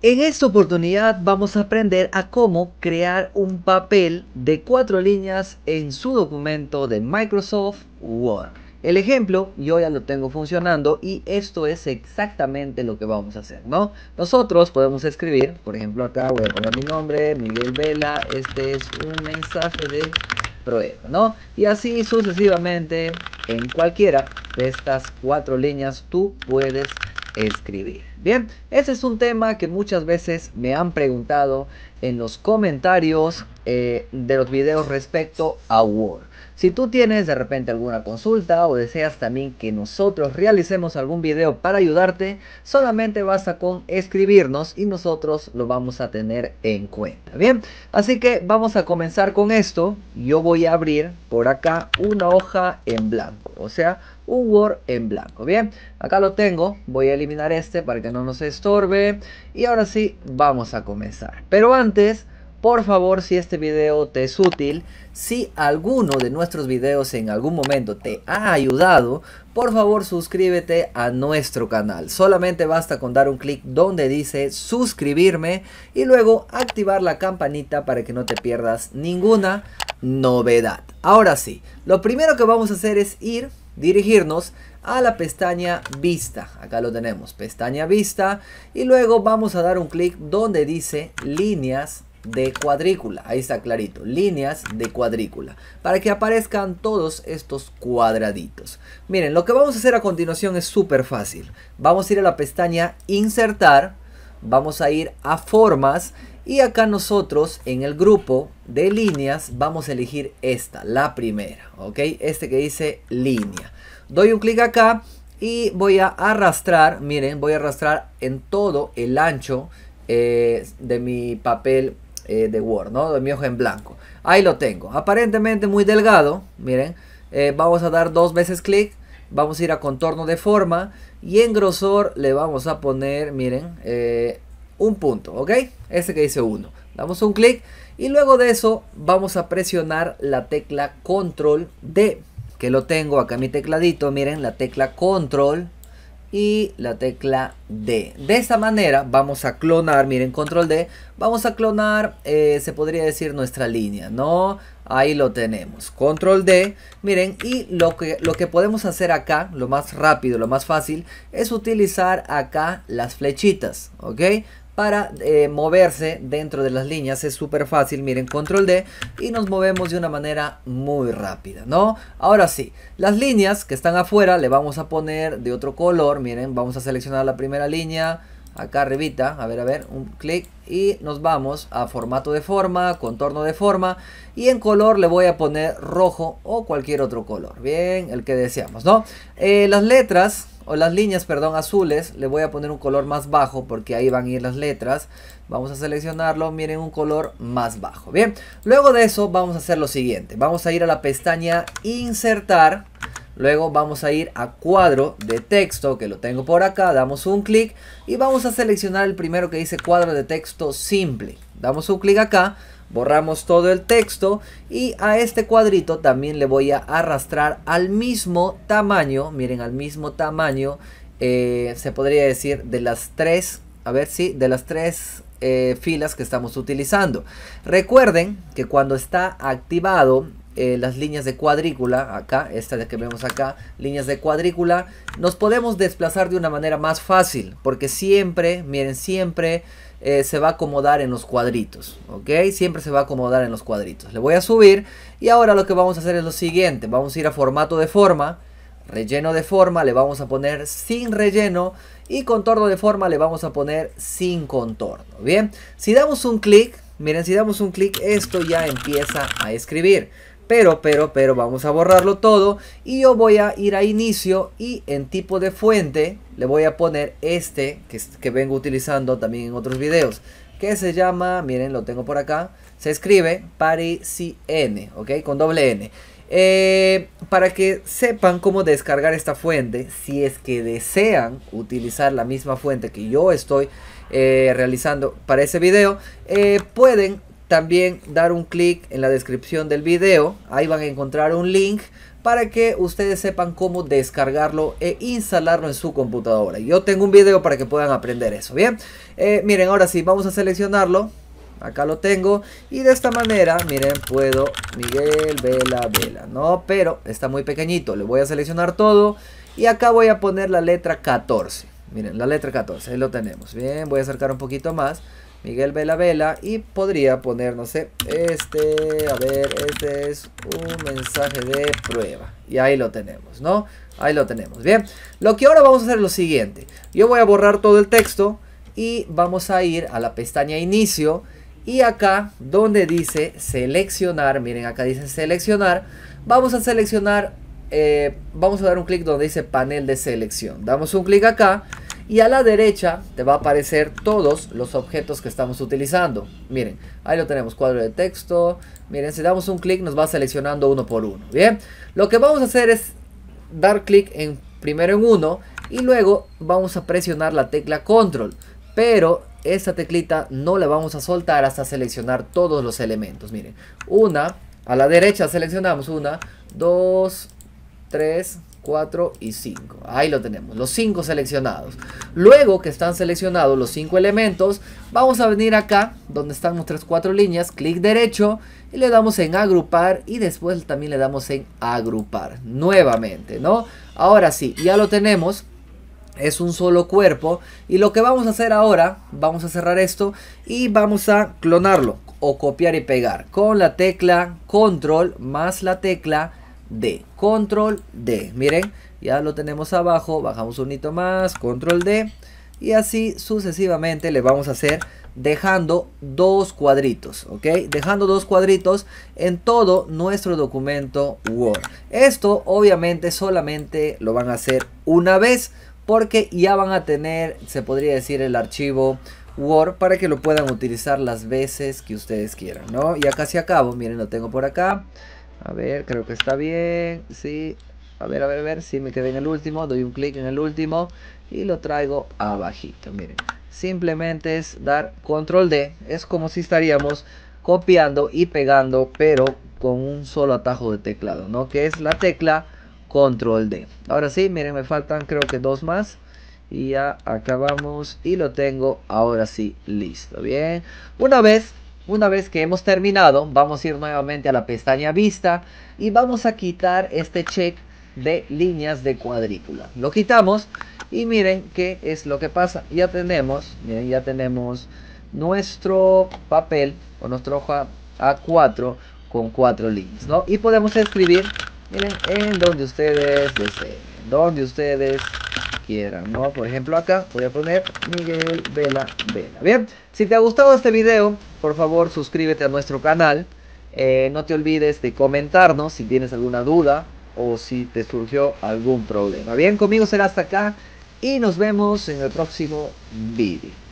En esta oportunidad vamos a aprender a cómo crear un papel de cuatro líneas en su documento de Microsoft Word. El ejemplo yo ya lo tengo funcionando y esto es exactamente lo que vamos a hacer, ¿no? Nosotros podemos escribir, por ejemplo acá voy a poner mi nombre, Miguel Vela, este es un mensaje de prueba, ¿no? Y así sucesivamente en cualquiera de estas cuatro líneas tú puedes escribir. Bien, ese es un tema que muchas veces me han preguntado en los comentarios eh, de los videos respecto a Word. Si tú tienes de repente alguna consulta o deseas también que nosotros realicemos algún video para ayudarte, solamente basta con escribirnos y nosotros lo vamos a tener en cuenta. Bien, así que vamos a comenzar con esto. Yo voy a abrir por acá una hoja en blanco, o sea, un Word en blanco. Bien, acá lo tengo. Voy a eliminar este para que no nos estorbe. Y ahora sí, vamos a comenzar. Pero antes por favor, si este video te es útil, si alguno de nuestros videos en algún momento te ha ayudado, por favor suscríbete a nuestro canal. Solamente basta con dar un clic donde dice suscribirme y luego activar la campanita para que no te pierdas ninguna novedad. Ahora sí, lo primero que vamos a hacer es ir, dirigirnos a la pestaña vista. Acá lo tenemos, pestaña vista. Y luego vamos a dar un clic donde dice líneas de cuadrícula. Ahí está clarito. Líneas de cuadrícula. Para que aparezcan todos estos cuadraditos. Miren, lo que vamos a hacer a continuación es súper fácil. Vamos a ir a la pestaña Insertar. Vamos a ir a Formas. Y acá nosotros en el grupo de líneas vamos a elegir esta, la primera. ¿Ok? Este que dice línea. Doy un clic acá y voy a arrastrar, miren, voy a arrastrar en todo el ancho eh, de mi papel eh, de Word, ¿no? De mi hoja en blanco. Ahí lo tengo. Aparentemente muy delgado, miren. Eh, vamos a dar dos veces clic. Vamos a ir a contorno de forma. Y en grosor le vamos a poner, miren, eh, un punto, ¿ok? Ese que dice 1. Damos un clic. Y luego de eso vamos a presionar la tecla control D. Que lo tengo acá mi tecladito, miren, la tecla control y la tecla D. De esta manera vamos a clonar, miren, control D, vamos a clonar, eh, se podría decir nuestra línea, ¿no? Ahí lo tenemos, control D, miren, y lo que, lo que podemos hacer acá, lo más rápido, lo más fácil, es utilizar acá las flechitas, ¿ok? para eh, moverse dentro de las líneas. Es súper fácil, miren, control D y nos movemos de una manera muy rápida, ¿no? Ahora sí, las líneas que están afuera le vamos a poner de otro color, miren, vamos a seleccionar la primera línea, acá arribita, a ver, a ver, un clic y nos vamos a formato de forma, contorno de forma y en color le voy a poner rojo o cualquier otro color, bien, el que deseamos, ¿no? Eh, las letras o las líneas, perdón, azules, le voy a poner un color más bajo porque ahí van a ir las letras. Vamos a seleccionarlo, miren, un color más bajo. Bien, luego de eso vamos a hacer lo siguiente. Vamos a ir a la pestaña insertar. Luego vamos a ir a cuadro de texto, que lo tengo por acá, damos un clic y vamos a seleccionar el primero que dice cuadro de texto simple. Damos un clic acá, borramos todo el texto y a este cuadrito también le voy a arrastrar al mismo tamaño, miren al mismo tamaño, eh, se podría decir de las tres, a ver si, de las tres eh, filas que estamos utilizando. Recuerden que cuando está activado eh, las líneas de cuadrícula, acá, esta de que vemos acá, líneas de cuadrícula, nos podemos desplazar de una manera más fácil, porque siempre, miren, siempre eh, se va a acomodar en los cuadritos, ¿ok? Siempre se va a acomodar en los cuadritos. Le voy a subir y ahora lo que vamos a hacer es lo siguiente. Vamos a ir a formato de forma, relleno de forma, le vamos a poner sin relleno y contorno de forma le vamos a poner sin contorno, ¿bien? Si damos un clic, miren, si damos un clic, esto ya empieza a escribir pero, pero, pero vamos a borrarlo todo y yo voy a ir a inicio y en tipo de fuente le voy a poner este que, que vengo utilizando también en otros videos que se llama, miren lo tengo por acá, se escribe n ok, con doble N. Eh, para que sepan cómo descargar esta fuente, si es que desean utilizar la misma fuente que yo estoy eh, realizando para ese video, eh, pueden también dar un clic en la descripción del video. Ahí van a encontrar un link para que ustedes sepan cómo descargarlo e instalarlo en su computadora. Yo tengo un video para que puedan aprender eso, ¿bien? Eh, miren, ahora sí, vamos a seleccionarlo. Acá lo tengo. Y de esta manera, miren, puedo... Miguel, vela, vela. No, pero está muy pequeñito. Le voy a seleccionar todo. Y acá voy a poner la letra 14. Miren, la letra 14. Ahí lo tenemos. Bien, voy a acercar un poquito más. Miguel Vela Vela y podría poner, no sé, este, a ver, este es un mensaje de prueba. Y ahí lo tenemos, ¿no? Ahí lo tenemos. Bien, lo que ahora vamos a hacer es lo siguiente. Yo voy a borrar todo el texto y vamos a ir a la pestaña inicio y acá donde dice seleccionar, miren acá dice seleccionar, vamos a seleccionar, eh, vamos a dar un clic donde dice panel de selección. Damos un clic acá y a la derecha te va a aparecer todos los objetos que estamos utilizando. Miren, ahí lo tenemos, cuadro de texto. Miren, si damos un clic nos va seleccionando uno por uno. Bien, lo que vamos a hacer es dar clic en primero en uno y luego vamos a presionar la tecla control. Pero esta teclita no la vamos a soltar hasta seleccionar todos los elementos. Miren, una, a la derecha seleccionamos una, dos, tres, 4 y 5. Ahí lo tenemos, los 5 seleccionados. Luego que están seleccionados los 5 elementos, vamos a venir acá donde están nuestras 4 líneas, clic derecho y le damos en agrupar y después también le damos en agrupar nuevamente, ¿no? Ahora sí, ya lo tenemos es un solo cuerpo y lo que vamos a hacer ahora, vamos a cerrar esto y vamos a clonarlo o copiar y pegar con la tecla control más la tecla de Control D. Miren, ya lo tenemos abajo, bajamos un hito más, control D. Y así sucesivamente le vamos a hacer dejando dos cuadritos, ¿ok? Dejando dos cuadritos en todo nuestro documento Word. Esto obviamente solamente lo van a hacer una vez porque ya van a tener, se podría decir, el archivo Word para que lo puedan utilizar las veces que ustedes quieran, ¿no? acá se acabó miren, lo tengo por acá. A ver, creo que está bien. Sí. A ver, a ver, a ver. Si sí, me quedé en el último. Doy un clic en el último. Y lo traigo abajito. Miren. Simplemente es dar control D. Es como si estaríamos copiando y pegando. Pero con un solo atajo de teclado. ¿No? Que es la tecla control D. Ahora sí, miren, me faltan creo que dos más. Y ya acabamos y lo tengo ahora sí listo. Bien, una vez una vez que hemos terminado, vamos a ir nuevamente a la pestaña vista y vamos a quitar este check de líneas de cuadrícula. Lo quitamos y miren qué es lo que pasa. Ya tenemos, ya tenemos nuestro papel o nuestra hoja A4 con cuatro líneas, Y podemos escribir, miren, en donde ustedes deseen, donde ustedes ¿no? Por ejemplo, acá voy a poner Miguel Vela Vela. Bien, si te ha gustado este video, por favor suscríbete a nuestro canal. Eh, no te olvides de comentarnos si tienes alguna duda o si te surgió algún problema. Bien, conmigo será hasta acá y nos vemos en el próximo video.